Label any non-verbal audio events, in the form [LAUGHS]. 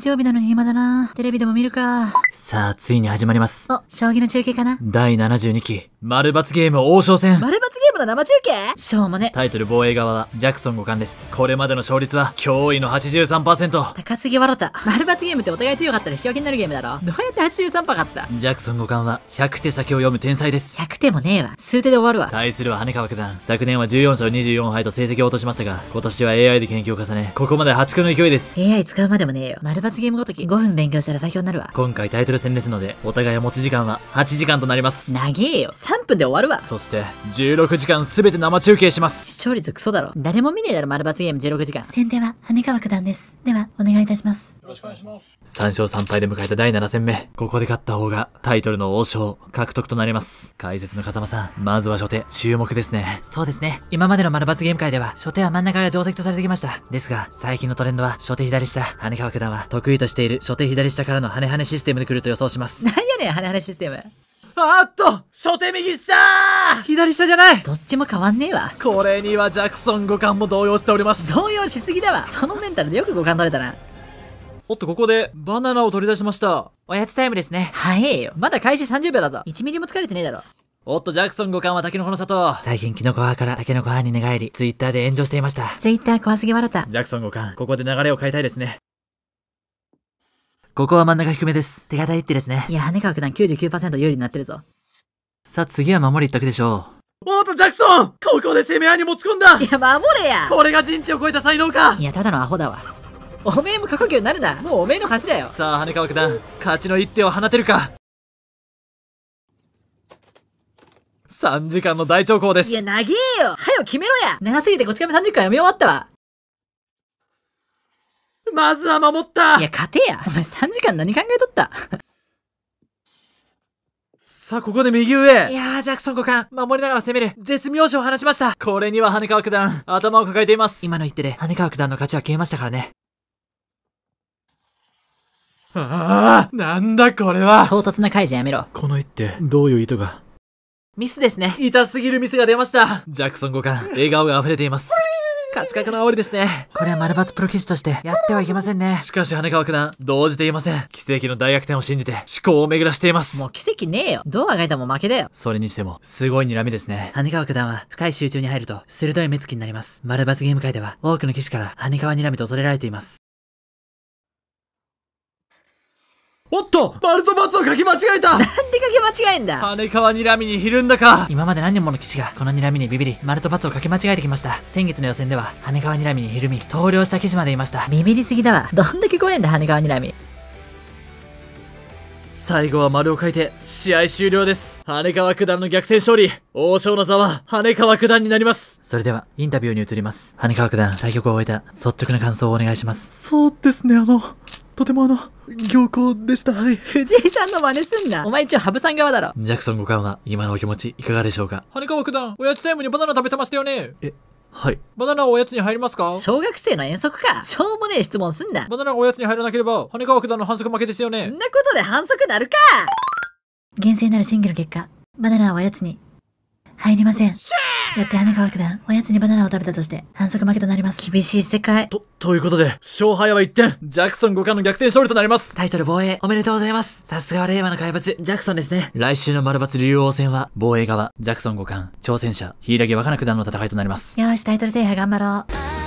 日曜日なのに暇だな。テレビでも見るか。さあ、ついに始まります。お、将棋の中継かな第72期、丸抜ゲーム王将戦。丸抜の生中継しょうもね。タイトル防衛側は、ジャクソン五冠です。これまでの勝率は、驚異の83%。高すぎ笑った。丸抜ゲームってお互い強かったら引き分けになるゲームだろ。どうやって83%勝ったジャクソン五冠は、100手先を読む天才です。100手もねえわ。数手で終わるわ。対するは羽川九段。昨年は14勝24敗と成績を落としましたが、今年は AI で研究を重ね、ここまで破竹の勢いです。AI 使うまでもねえよ。丸抜ゲームごとき5分勉強したら最強になるわ。今回タイトル戦ですので、お互い持ち時間は8時間となります。長えよ。3分で終わるわ。そして、16時間間全て生中継します視聴率クソだろ誰も見ねえだろ丸抜ゲーム16時間先手は羽川九段ですではお願いいたしますよろしくお願いします3勝3敗で迎えた第7戦目ここで勝った方がタイトルの王将獲得となります解説の風間さんまずは初手注目ですねそうですね今までの丸抜ゲーム界では初手は真ん中が定石とされてきましたですが最近のトレンドは初手左下羽川九段は得意としている初手左下からのハネハネシステムで来ると予想します何やねんハネハネシステムあっと初手右下左下じゃないどっちも変わんねえわ。これにはジャクソン五感も動揺しております。動揺しすぎだわ。そのメンタルでよく五感取れたな。おっと、ここで、バナナを取り出しました。おやつタイムですね。早えよ。まだ開始30秒だぞ。1ミリも疲れてねえだろ。おっと、ジャクソン五感はタケノコの里。最近、キノコ派からタケノコ派に寝返り、ツイッターで炎上していました。ツイッター怖すぎ笑った。ジャクソン五感、ここで流れを変えたいですね。ここは真ん中低めです。手堅いってですね。いや、羽川九段99%有利になってるぞ。さあ、次は守り一択でしょう。オート・ジャクソンここで攻め合いに持ち込んだいや、守れやこれが陣地を超えた才能かいや、ただのアホだわ。おめえも過呼吸になるなもうおめえの勝ちだよさあ、羽川九段、勝ちの一手を放てるか3時間の大長考です。いや、長えよ早よ決めろや長すぎてこち亀30回読み終わったわまずは守ったいや、勝てや。お前3時間何考えとった [LAUGHS] さあ、ここで右上。いやー、ジャクソン五冠、守りながら攻める、絶妙手を放ちました。これには羽川九段、頭を抱えています。今の一手で、羽川九段の勝ちは消えましたからね。ああ、なんだこれは。唐突な解除やめろ。この一手、どういう意図が。ミスですね。痛すぎるミスが出ました。ジャクソン五冠、笑顔が溢れています。価値観の煽りですね。これは丸抜プロ棋士としてやってはいけませんね。しかし、羽川九段、動じていません。奇跡の大逆転を信じて、思考を巡らしています。もう奇跡ねえよ。どうあがいたも負けだよ。それにしても、すごい睨みですね。羽川九段は、深い集中に入ると、鋭い目つきになります。丸抜ゲーム界では、多くの棋士から、羽川睨みと恐れられています。おっと丸と×を書き間違えたなんで書き間違えんだ羽川睨みにひるんだか今まで何人もの騎士がこの睨みにビビり丸とツを書き間違えてきました先月の予選では羽川睨みにひるみ投了した騎士までいましたビビりすぎだわどんだけ怖えんだ羽川睨み最後は丸を書いて試合終了です羽川九段の逆転勝利王将の座は羽川九段になりますそれではインタビューに移ります羽川九段対局を終えた率直な感想をお願いしますそうですねあのとてもあの、良好でした。はい。藤井さんの真似すんな。お前一応ハブさん側だろ。ジャクソンご顔は、今のお気持ちいかがでしょうか羽川九段、おやつタイムにバナナ食べてましたよね。え、はい。バナナおやつに入りますか小学生の遠足か。しょうもねえ質問すんな。バナナおやつに入らなければ、羽川九段の反則負けですよね。そんなことで反則なるか厳正なる審議の結果、バナナはおやつに入りません。しゃよって花川九段、おやつにバナナを食べたとして、反則負けとなります。厳しい世界。と、ということで、勝敗は1点、ジャクソン5冠の逆転勝利となります。タイトル防衛、おめでとうございます。さすがは令和の怪物、ジャクソンですね。来週の丸抜竜王戦は、防衛側、ジャクソン5冠、挑戦者、ヒイラギ若菜九段の戦いとなります。よし、タイトル制覇頑張ろう。